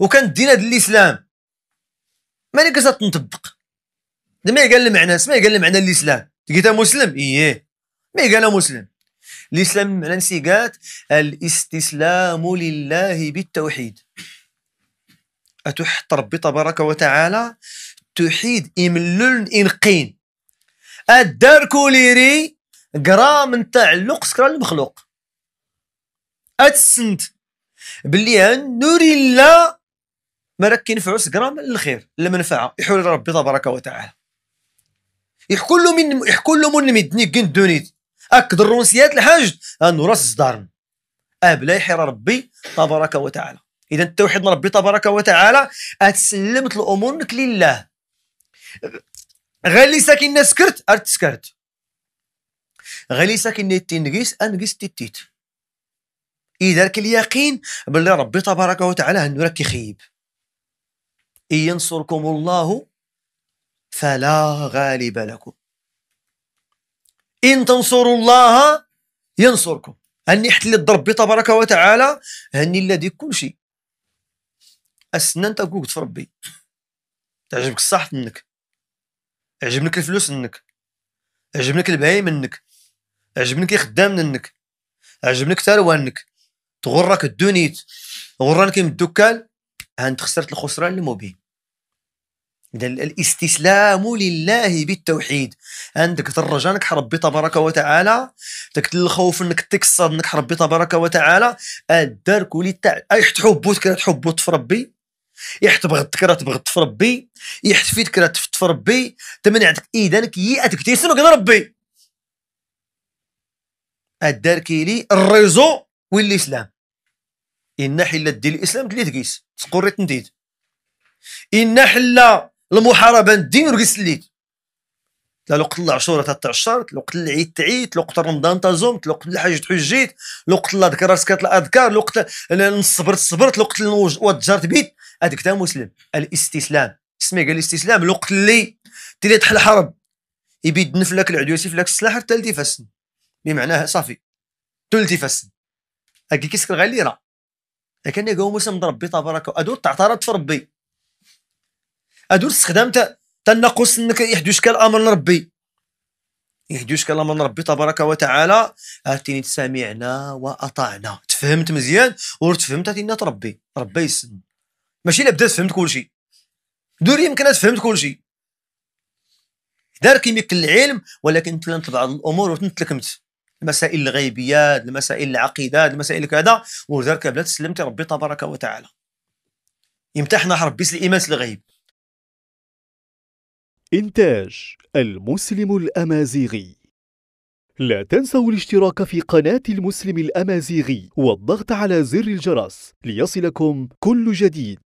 وكان الدين هذا الاسلام ماني ملي نطبق ما قال المعنى ما قال المعنى الاسلام لقيتها مسلم ايه ما قال مسلم الاسلام معنى نسيقات الاستسلام لله بالتوحيد اتحت ربي تبارك وتعالى توحيد إملل إنقين الدار كوليري قرا من تعلق سكرا المخلوق أتسنت بلي نور الله ما راك كينفعو سكرام للخير المنفعه يحول ربي تبارك وتعالى له من له من مدني كن دونيت اكد الرونسيات الحاج انو راس صدارن ابلا يحير ربي تبارك وتعالى اذا التوحيد ربي تبارك وتعالى اتسلمت لك لله غير اللي ساكن سكرت ارت سكرت غير اللي ساكن تنقيس انقيس تيتيت اذا اليقين باللي ربي تبارك وتعالى انو راك كيخيب إن ينصركم الله فلا غالب لكم إن تنصروا الله ينصركم هني حتى الضرب تبارك وتعالى هني الذي كل شيء السنان تاكوك تفربي تعجبك الصحة منك تعجبنك الفلوس منك تعجبنك البهايم منك عجبك الخدام منك عجبك ثروانك تغرك الدنيت غرانك من الدكان هانت خسرت الخسران المبين إذا الاستسلام لله بالتوحيد عندك ترجع انك حربي تبارك وتعالى داك الخوف انك تكسر انك حربي تبارك وتعالى الدرك ولي تاع ايح تحبو تكره تحبو تفربي ايح تبغض تكره تبغض تفربي تفت في ربي تفربي عندك اذا ياتك تيسنك ربي الدركي لي الريزو وين الاسلام ان حلت دي الاسلام تلي تقيس تقري نديد ان حل المحاربه الدين ورقص الليل تلوقت الله وقت العشورة تعشرت العيد تعيد تلوقت رمضان تزوم تلوقت الحج حجيت الله ذكر سكت الأذكار تلوقت الصبر صبرت وقت وتجرت بيت هذاك تا مسلم الاستسلام اسمي قال الاستسلام الوقت اللي تليت حل الحرب يبيد نفلك العدو لك السلاح حتى لتي بمعنى بمعناه صافي تلتي فاسن هاكي كيسكر غير لكن يا قوم مسلم ربي تبارك ادور تعترض في ربي هادو الاستخدام تا تنقص انك يحدوش كالامر ربي يحدوش امر ربي تبارك وتعالى عرفتيني سمعنا واطعنا تفهمت مزيان وتفهمت تينا تربي ربي يسن ماشي لابدا تفهمت فهمت كلشي دوري يمكن تفهمت كلشي دار كيميك العلم ولكن تلنت بعض الامور وتنتلكمت المسائل الغيبيات المسائل العقيدات المسائل كذا ودار بلا تسلمت ربي تبارك وتعالى يمتحنا ربي الايمان الغيب إنتاج المسلم الأمازيغي لا تنسوا الاشتراك في قناة المسلم الأمازيغي والضغط على زر الجرس ليصلكم كل جديد